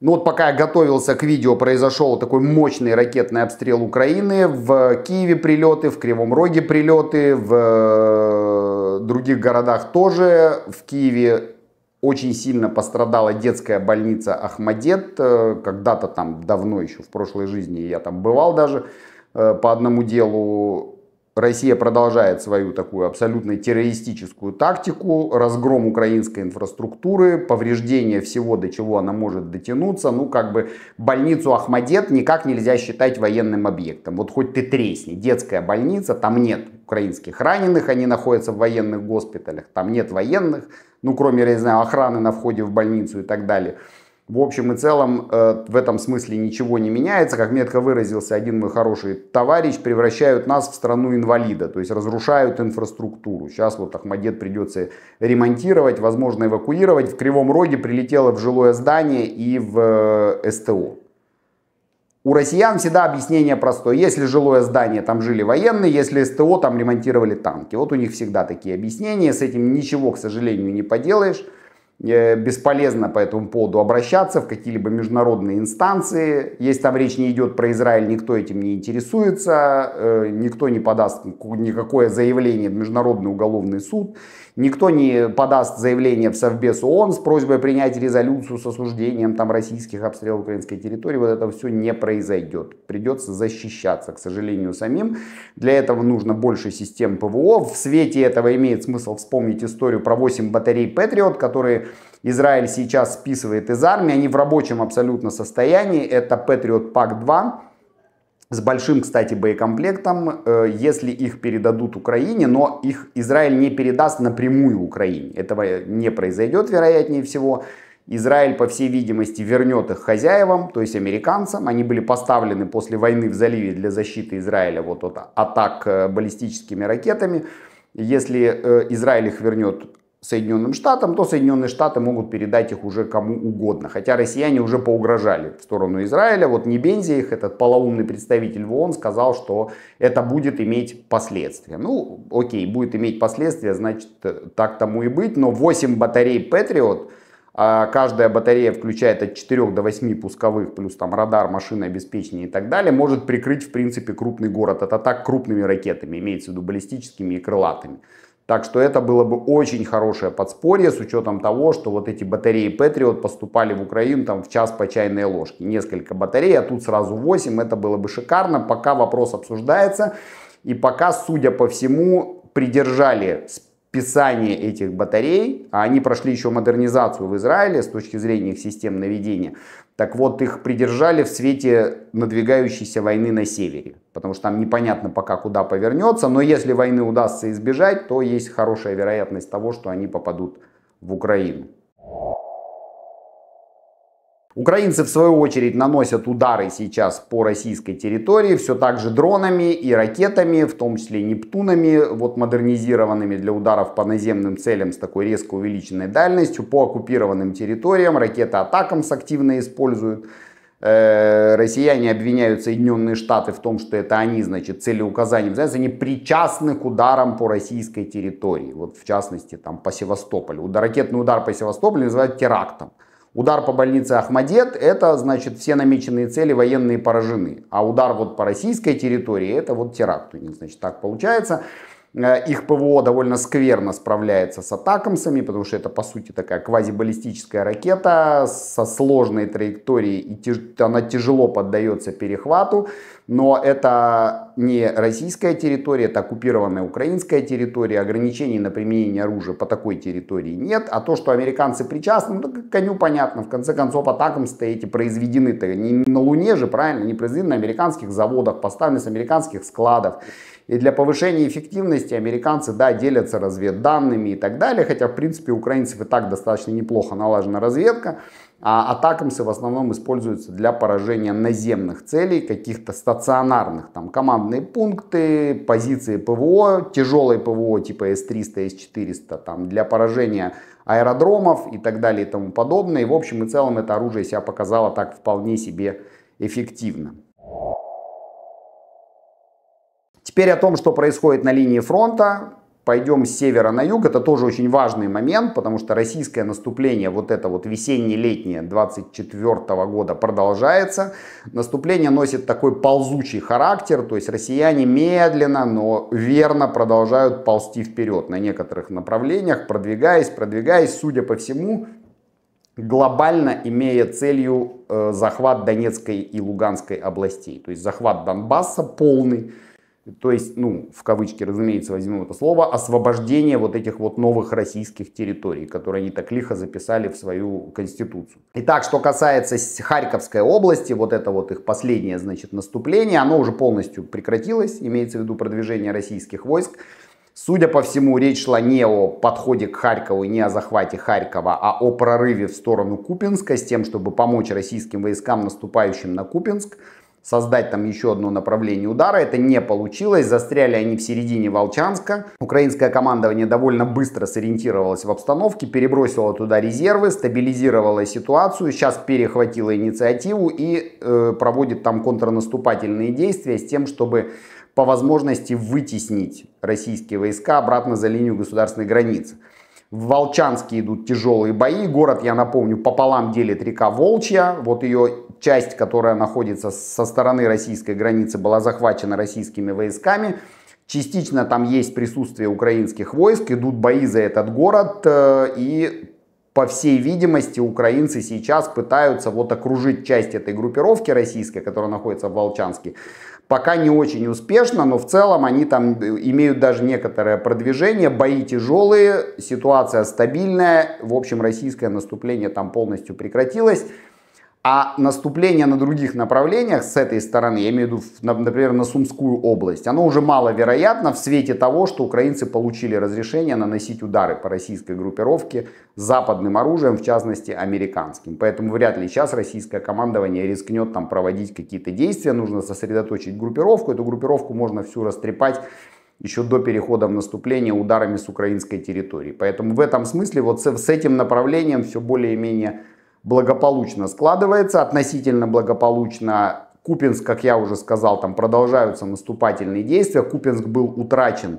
Ну вот пока я готовился к видео, произошел такой мощный ракетный обстрел Украины. В Киеве прилеты, в Кривом Роге прилеты, в э, других городах тоже. В Киеве очень сильно пострадала детская больница Ахмадет. Э, когда-то там давно еще в прошлой жизни я там бывал даже э, по одному делу. Россия продолжает свою такую абсолютно террористическую тактику, разгром украинской инфраструктуры, повреждение всего, до чего она может дотянуться. Ну, как бы больницу Ахмадет никак нельзя считать военным объектом. Вот хоть ты тресни, детская больница, там нет украинских раненых, они находятся в военных госпиталях, там нет военных, ну, кроме, я не знаю, охраны на входе в больницу и так далее. В общем и целом э, в этом смысле ничего не меняется. Как метко выразился один мой хороший товарищ, превращают нас в страну инвалида, то есть разрушают инфраструктуру. Сейчас вот Ахмадет придется ремонтировать, возможно эвакуировать. В Кривом Роге прилетело в жилое здание и в э, СТО. У россиян всегда объяснение простое. Если жилое здание, там жили военные, если СТО, там ремонтировали танки. Вот у них всегда такие объяснения. С этим ничего, к сожалению, не поделаешь. Э, бесполезно по этому поводу обращаться в какие-либо международные инстанции. Если там речь не идет про Израиль, никто этим не интересуется, э, никто не подаст никакое заявление в Международный уголовный суд, никто не подаст заявление в Совбез ООН с просьбой принять резолюцию с осуждением там, российских обстрелов украинской территории. Вот это все не произойдет. Придется защищаться, к сожалению, самим. Для этого нужно больше систем ПВО. В свете этого имеет смысл вспомнить историю про 8 батарей Патриот, которые Израиль сейчас списывает из армии, они в рабочем абсолютно состоянии. Это Patriot Pack 2 с большим, кстати, боекомплектом, э, если их передадут Украине, но их Израиль не передаст напрямую Украине. Этого не произойдет, вероятнее всего. Израиль, по всей видимости, вернет их хозяевам, то есть американцам. Они были поставлены после войны в заливе для защиты Израиля вот от атак э, баллистическими ракетами. Если э, Израиль их вернет Соединенным Штатам, то Соединенные Штаты могут передать их уже кому угодно. Хотя россияне уже поугрожали в сторону Израиля. Вот Небензи их, этот полоумный представитель в ООН, сказал, что это будет иметь последствия. Ну, окей, будет иметь последствия, значит, э, так тому и быть. Но 8 батарей Патриот, а каждая батарея включает от 4 до 8 пусковых, плюс там радар, машины обеспечения и так далее, может прикрыть, в принципе, крупный город. Это так крупными ракетами, имеется в виду баллистическими и крылатыми. Так что это было бы очень хорошее подспорье с учетом того, что вот эти батареи Patriot поступали в Украину там в час по чайной ложке. Несколько батарей, а тут сразу 8. Это было бы шикарно. Пока вопрос обсуждается. И пока, судя по всему, придержали списание этих батарей, а они прошли еще модернизацию в Израиле с точки зрения их систем наведения, так вот, их придержали в свете надвигающейся войны на севере, потому что там непонятно пока куда повернется, но если войны удастся избежать, то есть хорошая вероятность того, что они попадут в Украину. Украинцы, в свою очередь, наносят удары сейчас по российской территории, все так же дронами и ракетами, в том числе Нептунами, вот модернизированными для ударов по наземным целям с такой резко увеличенной дальностью, по оккупированным территориям, ракеты атакам с активно используют. Э, россияне обвиняют Соединенные Штаты в том, что это они, значит, целеуказанием занимаются, они причастны к ударам по российской территории. Вот в частности, там, по Севастополю. Ракетный удар по Севастополю называют терактом. Удар по больнице Ахмадет – это, значит, все намеченные цели военные поражены. А удар вот по российской территории – это вот теракт. значит, так получается. Э, их ПВО довольно скверно справляется с атакамсами, потому что это, по сути, такая квазибаллистическая ракета со сложной траекторией, и тяж... она тяжело поддается перехвату, но это не российская территория, это оккупированная украинская территория, ограничений на применение оружия по такой территории нет, а то, что американцы причастны, ну, коню понятно, в конце концов, атакам то эти произведены-то не на Луне же, правильно, не произведены на американских заводах, поставлены с американских складов, и для повышения эффективности американцы, да, делятся разведданными и так далее, хотя, в принципе, у украинцев и так достаточно неплохо налажена разведка, а атакамсы в основном используются для поражения наземных целей, каких-то стационарных, там командные пункты, позиции ПВО, тяжелые ПВО типа С-300, С-400, там для поражения аэродромов и так далее и тому подобное. И в общем и целом это оружие себя показало так вполне себе эффективно. Теперь о том, что происходит на линии фронта. Пойдем с севера на юг. Это тоже очень важный момент, потому что российское наступление, вот это вот весенне-летнее 24 года продолжается. Наступление носит такой ползучий характер, то есть россияне медленно, но верно продолжают ползти вперед на некоторых направлениях, продвигаясь, продвигаясь, судя по всему, глобально имея целью э, захват Донецкой и Луганской областей. То есть захват Донбасса полный то есть, ну, в кавычки, разумеется, возьмем это слово, освобождение вот этих вот новых российских территорий, которые они так лихо записали в свою конституцию. Итак, что касается Харьковской области, вот это вот их последнее, значит, наступление, оно уже полностью прекратилось, имеется в виду продвижение российских войск. Судя по всему, речь шла не о подходе к Харькову, не о захвате Харькова, а о прорыве в сторону Купинска с тем, чтобы помочь российским войскам, наступающим на Купинск создать там еще одно направление удара. Это не получилось, застряли они в середине Волчанска. Украинское командование довольно быстро сориентировалось в обстановке, перебросило туда резервы, стабилизировало ситуацию, сейчас перехватило инициативу и э, проводит там контрнаступательные действия с тем, чтобы по возможности вытеснить российские войска обратно за линию государственной границы. В Волчанске идут тяжелые бои. Город, я напомню, пополам делит река Волчья. Вот ее часть, которая находится со стороны российской границы, была захвачена российскими войсками. Частично там есть присутствие украинских войск, идут бои за этот город, э, и по всей видимости, украинцы сейчас пытаются вот окружить часть этой группировки российской, которая находится в Волчанске, Пока не очень успешно, но в целом они там э, имеют даже некоторое продвижение. Бои тяжелые, ситуация стабильная. В общем, российское наступление там полностью прекратилось. А наступление на других направлениях с этой стороны, я имею в виду, например, на Сумскую область, оно уже маловероятно в свете того, что украинцы получили разрешение наносить удары по российской группировке западным оружием, в частности, американским. Поэтому вряд ли сейчас российское командование рискнет там проводить какие-то действия. Нужно сосредоточить группировку. Эту группировку можно всю растрепать еще до перехода в наступление ударами с украинской территории. Поэтому в этом смысле вот с, этим направлением все более-менее благополучно складывается, относительно благополучно. Купинск, как я уже сказал, там продолжаются наступательные действия. Купинск был утрачен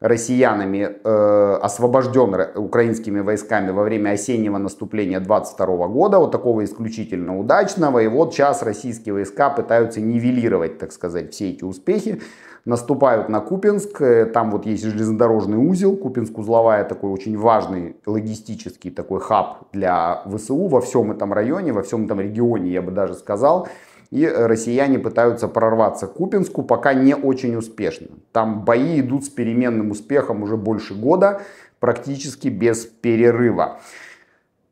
россиянами, э, освобожден украинскими войсками во время осеннего наступления 22 года, вот такого исключительно удачного. И вот сейчас российские войска пытаются нивелировать, так сказать, все эти успехи наступают на Купинск, э, там вот есть железнодорожный узел, Купинск узловая такой очень важный логистический такой хаб для ВСУ во всем этом районе, во всем этом регионе, я бы даже сказал. И россияне пытаются прорваться к Купинску, пока не очень успешно. Там бои идут с переменным успехом уже больше года, практически без перерыва.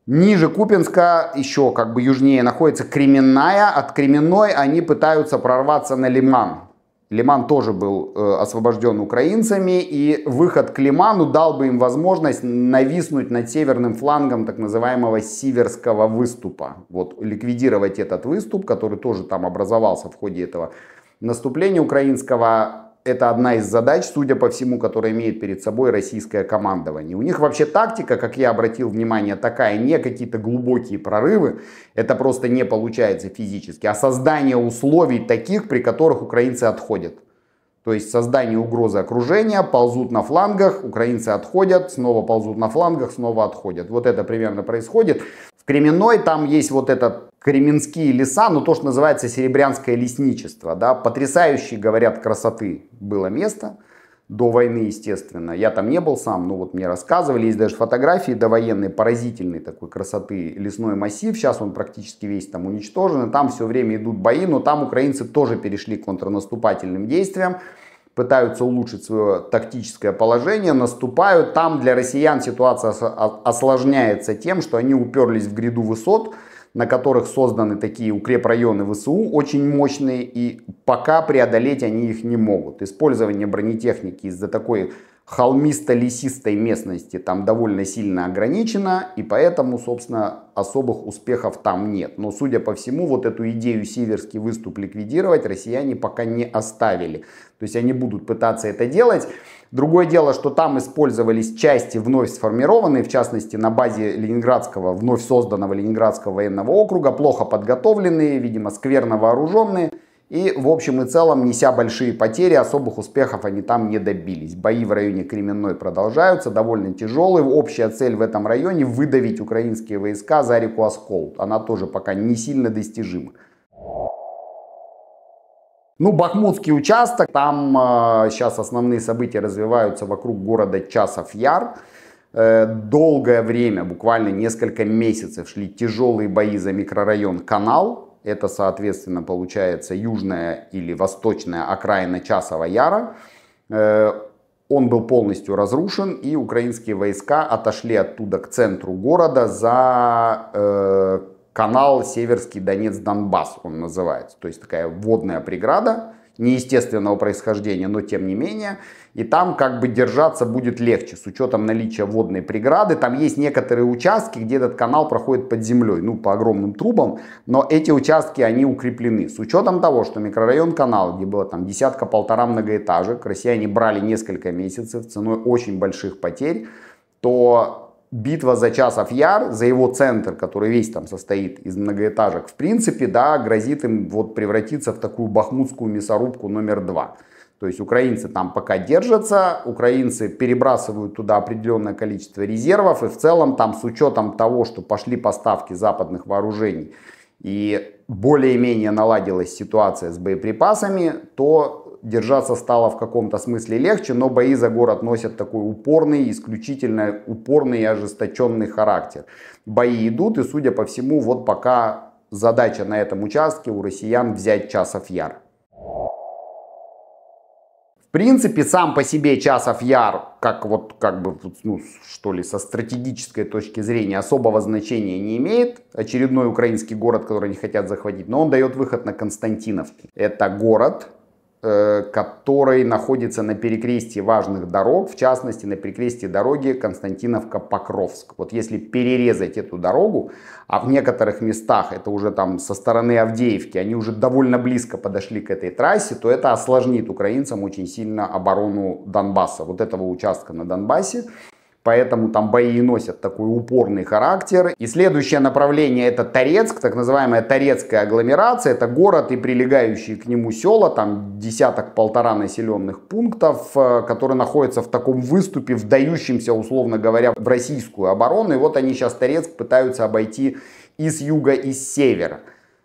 Ниже Купинска, еще как бы южнее, находится Кременная. От Кременной они пытаются прорваться на Лиман. Лиман тоже был э, освобожден украинцами, и выход к Лиману дал бы им возможность нависнуть над северным флангом так называемого сиверского выступа. Вот ликвидировать этот выступ, который тоже там образовался в ходе этого наступления украинского, это одна из задач, судя по всему, которая имеет перед собой российское командование. У них вообще тактика, как я обратил внимание, такая, не какие-то глубокие прорывы, это просто не получается физически, а создание условий таких, при которых украинцы отходят. То есть создание угрозы окружения, ползут на флангах, украинцы отходят, снова ползут на флангах, снова отходят. Вот это примерно происходит. В Кременной там есть вот этот Кременские леса, ну то, что называется серебрянское лесничество, да, потрясающие, говорят, красоты было место до войны, естественно. Я там не был сам, но вот мне рассказывали, есть даже фотографии довоенные, поразительной такой красоты лесной массив. Сейчас он практически весь там уничтожен, и там все время идут бои, но там украинцы тоже перешли к контрнаступательным действиям пытаются улучшить свое тактическое положение, наступают. Там для россиян ситуация а-, осложняется тем, что они уперлись в гряду высот, на которых созданы такие укрепрайоны ВСУ, очень мощные, и пока преодолеть они их не могут. Использование бронетехники из-за такой холмисто-лесистой местности там довольно сильно ограничено, и поэтому, собственно, особых успехов там нет. Но, судя по всему, вот эту идею сиверский выступ ликвидировать россияне пока не оставили. То есть они будут пытаться это делать. Другое дело, что там использовались части вновь сформированные, в частности, на базе Ленинградского, вновь созданного Ленинградского военного округа, плохо подготовленные, видимо, скверно вооруженные. И в общем и целом, неся большие потери, особых успехов они там не добились. Бои в районе Кременной продолжаются, довольно тяжелые. Общая цель в этом районе – выдавить украинские войска за реку Оскол. Она тоже пока не сильно достижима. Ну, Бахмутский участок, там э, сейчас основные события развиваются вокруг города Часов-Яр. Э, долгое время, буквально несколько месяцев, шли тяжелые бои за микрорайон Канал, это, соответственно, получается южная или восточная окраина Часова Яра. Э, он был полностью разрушен, и украинские войска отошли оттуда к центру города за э, канал Северский Донец-Донбасс, он называется. То есть такая водная преграда, неестественного происхождения, но тем не менее. И там как бы держаться будет легче с учетом наличия водной преграды. Там есть некоторые участки, где этот канал проходит под землей, ну по огромным трубам, но эти участки они укреплены. С учетом того, что микрорайон канал где было там десятка-полтора многоэтажек, россияне брали несколько месяцев ценой очень больших потерь, то битва за часов яр, за его центр, который весь там состоит из многоэтажек, в принципе, да, грозит им вот превратиться в такую бахмутскую мясорубку номер два. То есть украинцы там пока держатся, украинцы перебрасывают туда определенное количество резервов, и в целом там с учетом того, что пошли поставки западных вооружений и более-менее наладилась ситуация с боеприпасами, то держаться стало в каком-то смысле легче, но бои за город носят такой упорный, исключительно упорный и ожесточенный характер. Бои идут, и, судя по всему, вот пока задача на этом участке у россиян взять часов яр. В принципе, сам по себе Часов Яр, как вот, как бы, ну, что ли, со стратегической точки зрения особого значения не имеет. Очередной украинский город, который они хотят захватить, но он дает выход на Константиновки. Это город, Э, который находится на перекрестии важных дорог, в частности на перекрестии дороги Константиновка-Покровск. Вот если перерезать эту дорогу, а в некоторых местах это уже там со стороны Авдеевки, они уже довольно близко подошли к этой трассе, то это осложнит украинцам очень сильно оборону Донбасса, вот этого участка на Донбассе поэтому там бои носят такой упорный характер. И следующее направление это Торецк, так называемая Торецкая агломерация, это город и прилегающие к нему села, там десяток-полтора населенных пунктов, э, которые находятся в таком выступе, вдающемся, условно говоря, в российскую оборону, и вот они сейчас Торецк пытаются обойти и с юга, и с севера.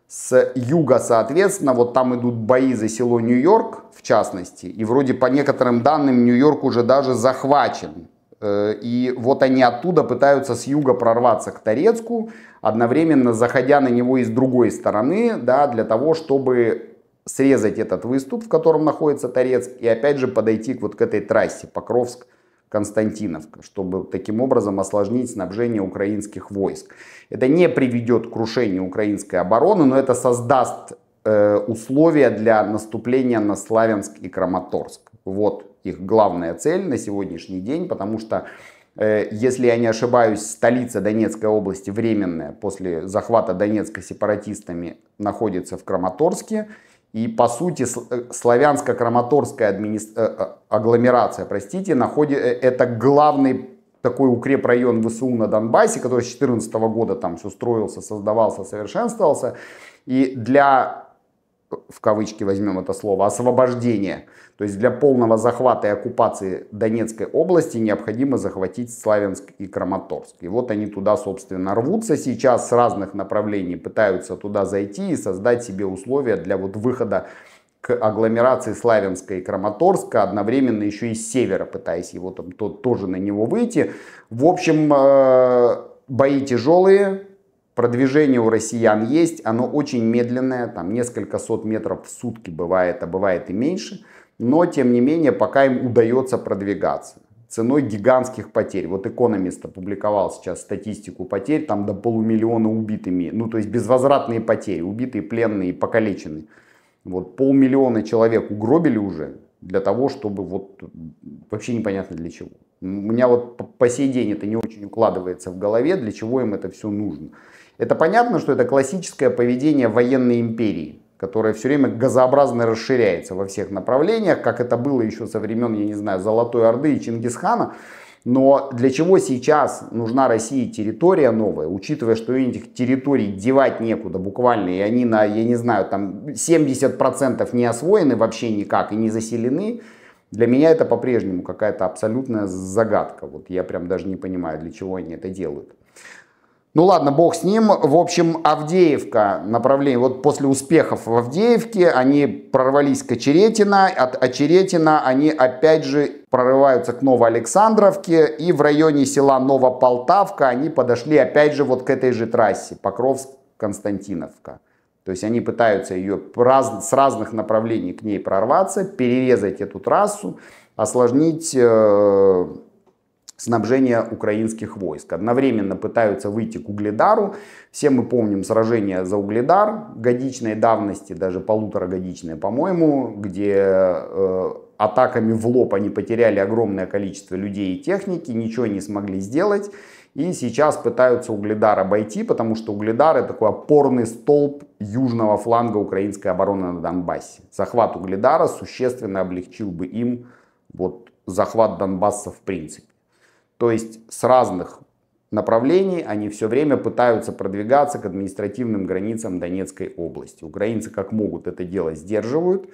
С юга, соответственно, вот там идут бои за село Нью-Йорк, в частности, и вроде по некоторым данным Нью-Йорк уже даже захвачен Э, и вот они оттуда пытаются с юга прорваться к Торецку, одновременно заходя на него и с другой стороны, да, для того, чтобы срезать этот выступ, в котором находится Торецк, и опять же подойти вот к этой трассе Покровск, Константиновка, чтобы таким образом осложнить снабжение украинских войск. Это не приведет к крушению украинской обороны, но это создаст э, условия для наступления на Славянск и Краматорск. Вот их главная цель на сегодняшний день, потому что, э, если я не ошибаюсь, столица Донецкой области временная после захвата Донецка сепаратистами находится в Краматорске. И по сути э, славянско-краматорская администр... Э, агломерация, простите, находит... это главный такой укрепрайон ВСУ на Донбассе, который с 2014 года там все строился, создавался, совершенствовался. И для в кавычки возьмем это слово, освобождение. То есть для полного захвата и оккупации Донецкой области необходимо захватить Славянск и Краматорск. И вот они туда, собственно, рвутся сейчас с разных направлений, пытаются туда зайти и создать себе условия для вот выхода к агломерации Славянска и Краматорска, одновременно еще и с севера, пытаясь его там то, тоже на него выйти. В общем, э, бои тяжелые, Продвижение у россиян есть, оно очень медленное, там несколько сот метров в сутки бывает, а бывает и меньше. Но, тем не менее, пока им удается продвигаться ценой гигантских потерь. Вот экономист опубликовал сейчас статистику потерь, там до полумиллиона убитыми, ну то есть безвозвратные потери, убитые, пленные, покалеченные. Вот полмиллиона человек угробили уже для того, чтобы вот вообще непонятно для чего. У меня вот по сей день это не очень укладывается в голове, для чего им это все нужно. Это понятно, что это классическое поведение военной империи, которая все время газообразно расширяется во всех направлениях, как это было еще со времен, я не знаю, Золотой Орды и Чингисхана. Но для чего сейчас нужна России территория новая, учитывая, что этих территорий девать некуда буквально, и они на, я не знаю, там 70% не освоены вообще никак и не заселены, для меня это по-прежнему какая-то абсолютная загадка. Вот я прям даже не понимаю, для чего они это делают. Ну ладно, бог с ним. В общем, Авдеевка направление. Вот после успехов в Авдеевке они прорвались к Очеретино. От Очеретина они опять же прорываются к Новоалександровке. И в районе села Новополтавка они подошли опять же вот к этой же трассе. Покровск-Константиновка. То есть они пытаются ее раз, с разных направлений к ней прорваться, перерезать эту трассу, осложнить... Э снабжения украинских войск. Одновременно пытаются выйти к Угледару. Все мы помним сражение за Угледар годичной давности, даже полуторагодичной, по-моему, где э, атаками в лоб они потеряли огромное количество людей и техники, ничего не смогли сделать. И сейчас пытаются Угледар обойти, потому что Угледар это такой опорный столб южного фланга украинской обороны на Донбассе. Захват Угледара существенно облегчил бы им вот захват Донбасса в принципе. То есть с разных направлений они все время пытаются продвигаться к административным границам Донецкой области. Украинцы как могут это дело сдерживают.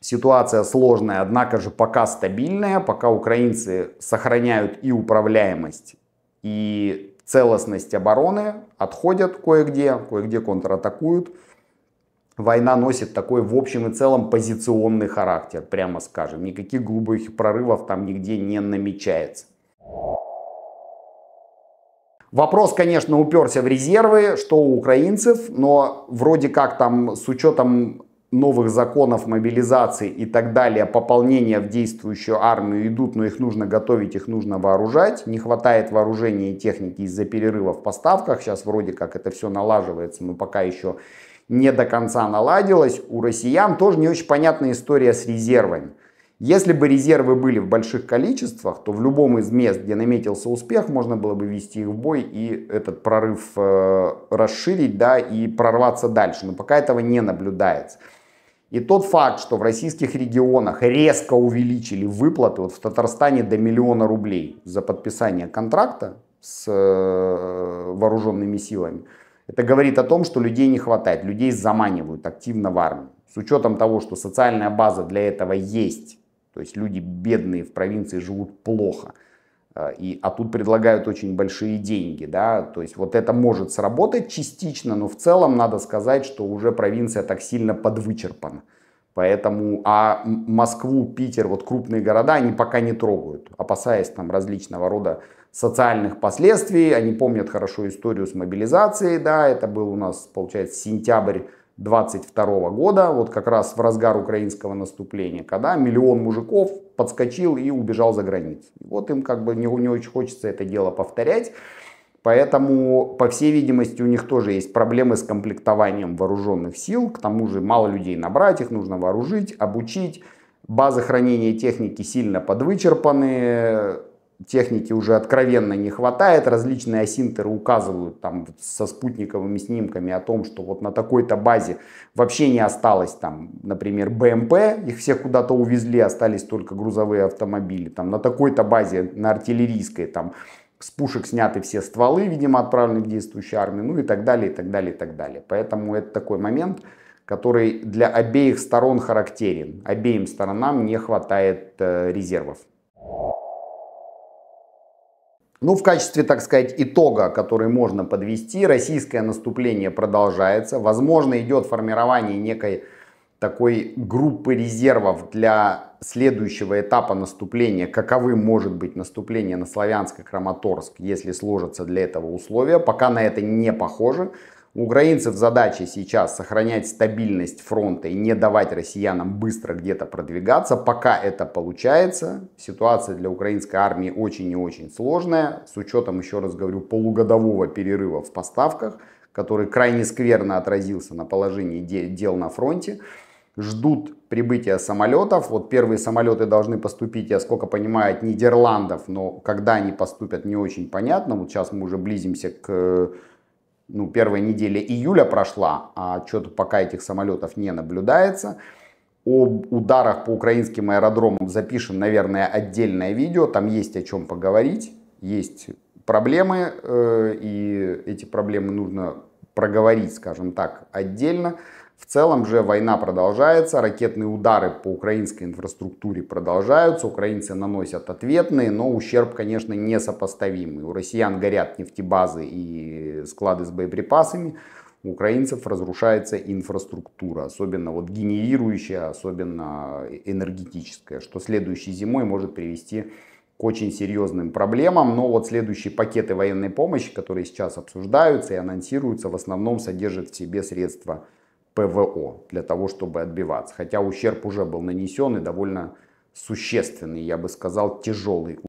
Ситуация сложная, однако же пока стабильная, пока украинцы сохраняют и управляемость, и целостность обороны, отходят кое-где, кое-где контратакуют. Война носит такой в общем и целом позиционный характер, прямо скажем. Никаких глубоких прорывов там нигде не намечается. Вопрос, конечно, уперся в резервы, что у украинцев, но вроде как там с учетом новых законов мобилизации и так далее, пополнения в действующую армию идут, но их нужно готовить, их нужно вооружать. Не хватает вооружения и техники из-за перерыва в поставках. Сейчас вроде как это все налаживается, но пока еще не до конца наладилось. У россиян тоже не очень понятная история с резервами. Если бы резервы были в больших количествах, то в любом из мест, где наметился успех, можно было бы вести их в бой и этот прорыв э, расширить, да, и прорваться дальше. Но пока этого не наблюдается. И тот факт, что в российских регионах резко увеличили выплаты, вот в Татарстане до миллиона рублей за подписание контракта с э, вооруженными силами, это говорит о том, что людей не хватает, людей заманивают активно в армию. С учетом того, что социальная база для этого есть, то есть люди бедные в провинции живут плохо. Э, и, а тут предлагают очень большие деньги, да, то есть вот это может сработать частично, но в целом надо сказать, что уже провинция так сильно подвычерпана. Поэтому, а Москву, Питер, вот крупные города, они пока не трогают, опасаясь там различного рода социальных последствий. Они помнят хорошо историю с мобилизацией, да, это был у нас, получается, сентябрь 22 года, вот как раз в разгар украинского наступления, когда миллион мужиков подскочил и убежал за границу. Вот им как бы не, не очень хочется это дело повторять. Поэтому, по всей видимости, у них тоже есть проблемы с комплектованием вооруженных сил. К тому же мало людей набрать, их нужно вооружить, обучить. Базы хранения техники сильно подвычерпаны, техники уже откровенно не хватает. Различные асинтеры указывают там со спутниковыми снимками о том, что вот на такой-то базе вообще не осталось там, например, БМП, их всех куда-то увезли, остались только грузовые автомобили. Там на такой-то базе, на артиллерийской, там с пушек сняты все стволы, видимо, отправлены в действующую армию, ну и так далее, и так далее, и так далее. Поэтому это такой момент, который для обеих сторон характерен. Обеим сторонам не хватает э, резервов. Ну, в качестве, так сказать, итога, который можно подвести, российское наступление продолжается. Возможно, идет формирование некой такой группы резервов для следующего этапа наступления. Каковым может быть наступление на Славянск и Краматорск, если сложатся для этого условия. Пока на это не похоже. У украинцев задача сейчас сохранять стабильность фронта и не давать россиянам быстро где-то продвигаться. Пока это получается. Ситуация для украинской армии очень и очень сложная. С учетом, еще раз говорю, полугодового перерыва в поставках, который крайне скверно отразился на положении дел на фронте ждут прибытия самолетов. Вот первые самолеты должны поступить, я сколько понимаю, от Нидерландов, но когда они поступят, не очень понятно. Вот сейчас мы уже близимся к ну, первая неделя июля прошла, а что-то пока этих самолетов не наблюдается. Об ударах по украинским аэродромам запишем, наверное, отдельное видео. Там есть о чем поговорить, есть проблемы, э, и эти проблемы нужно проговорить, скажем так, отдельно. В целом же война продолжается, ракетные удары по украинской инфраструктуре продолжаются, украинцы наносят ответные, но ущерб, конечно, несопоставимый. У россиян горят нефтебазы и склады с боеприпасами, у украинцев разрушается инфраструктура, особенно вот генерирующая, особенно энергетическая, что следующей зимой может привести к очень серьезным проблемам. Но вот следующие пакеты военной помощи, которые сейчас обсуждаются и анонсируются, в основном содержат в себе средства ПВО для того, чтобы отбиваться. Хотя ущерб уже был нанесен и довольно существенный, я бы сказал, тяжелый